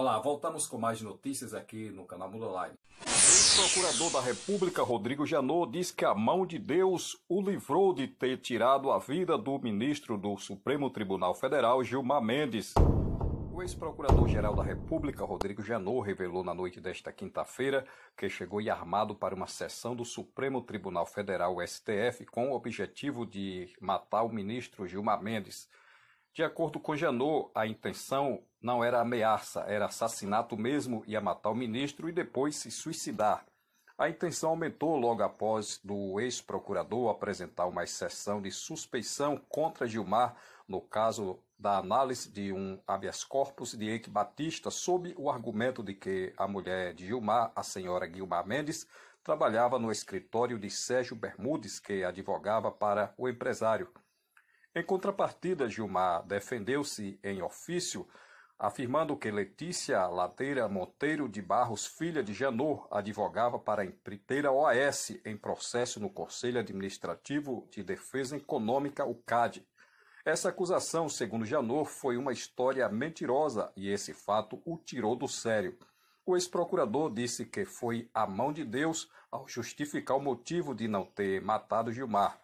Olá, voltamos com mais notícias aqui no canal Mundo Online. Procurador da República, Rodrigo Janot, diz que a mão de Deus o livrou de ter tirado a vida do ministro do Supremo Tribunal Federal, Gilmar Mendes. O ex-procurador-geral da República, Rodrigo Janot, revelou na noite desta quinta-feira que chegou armado para uma sessão do Supremo Tribunal Federal, STF, com o objetivo de matar o ministro Gilmar Mendes. De acordo com Janot, a intenção não era ameaça, era assassinato mesmo, ia matar o ministro e depois se suicidar. A intenção aumentou logo após do ex-procurador apresentar uma exceção de suspeição contra Gilmar no caso da análise de um habeas corpus de Eike Batista sob o argumento de que a mulher de Gilmar, a senhora Gilmar Mendes, trabalhava no escritório de Sérgio Bermudes, que advogava para o empresário. Em contrapartida, Gilmar defendeu-se em ofício, afirmando que Letícia Ladeira Monteiro de Barros, filha de Janor, advogava para a empreiteira OAS em processo no Conselho Administrativo de Defesa Econômica, o CAD. Essa acusação, segundo Janor, foi uma história mentirosa e esse fato o tirou do sério. O ex-procurador disse que foi a mão de Deus ao justificar o motivo de não ter matado Gilmar.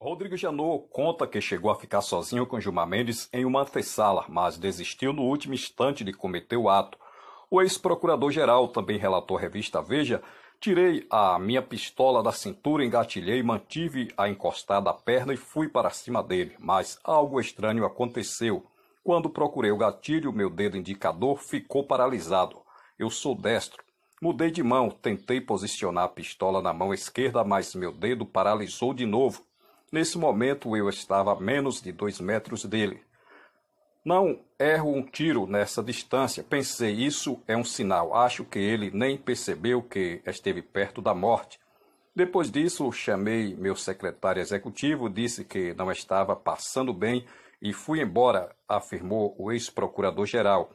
Rodrigo Janot conta que chegou a ficar sozinho com Gilmar Mendes em uma antessala, mas desistiu no último instante de cometer o ato. O ex-procurador-geral também relatou à revista Veja Tirei a minha pistola da cintura, engatilhei, mantive a encostada à perna e fui para cima dele. Mas algo estranho aconteceu. Quando procurei o gatilho, meu dedo indicador ficou paralisado. Eu sou destro. Mudei de mão, tentei posicionar a pistola na mão esquerda, mas meu dedo paralisou de novo. Nesse momento eu estava a menos de dois metros dele. Não erro um tiro nessa distância, pensei, isso é um sinal. Acho que ele nem percebeu que esteve perto da morte. Depois disso, chamei meu secretário executivo, disse que não estava passando bem e fui embora, afirmou o ex-procurador-geral.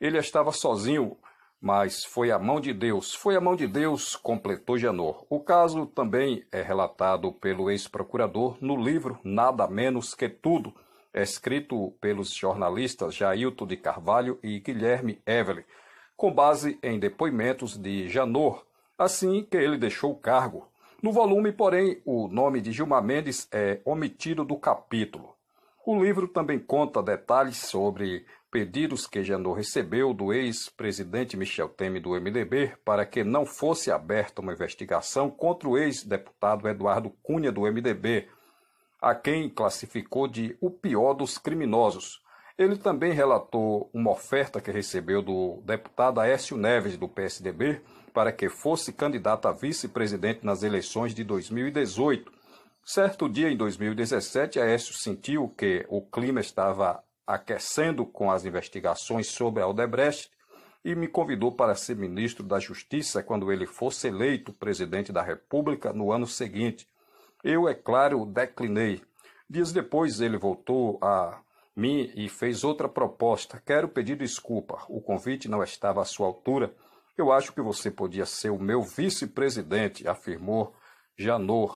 Ele estava sozinho, mas foi a mão de Deus, foi a mão de Deus, completou Janor. O caso também é relatado pelo ex-procurador no livro Nada Menos Que Tudo, escrito pelos jornalistas Jailton de Carvalho e Guilherme Evelyn, com base em depoimentos de Janor, assim que ele deixou o cargo. No volume, porém, o nome de Gilmar Mendes é omitido do capítulo. O livro também conta detalhes sobre pedidos que Janot recebeu do ex-presidente Michel Temer do MDB para que não fosse aberta uma investigação contra o ex-deputado Eduardo Cunha do MDB, a quem classificou de o pior dos criminosos. Ele também relatou uma oferta que recebeu do deputado Aécio Neves do PSDB para que fosse candidato a vice-presidente nas eleições de 2018 Certo dia, em 2017, Aécio sentiu que o clima estava aquecendo com as investigações sobre a Odebrecht e me convidou para ser ministro da Justiça quando ele fosse eleito presidente da República no ano seguinte. Eu, é claro, declinei. Dias depois ele voltou a mim e fez outra proposta. Quero pedir desculpa, o convite não estava à sua altura. Eu acho que você podia ser o meu vice-presidente, afirmou Janot.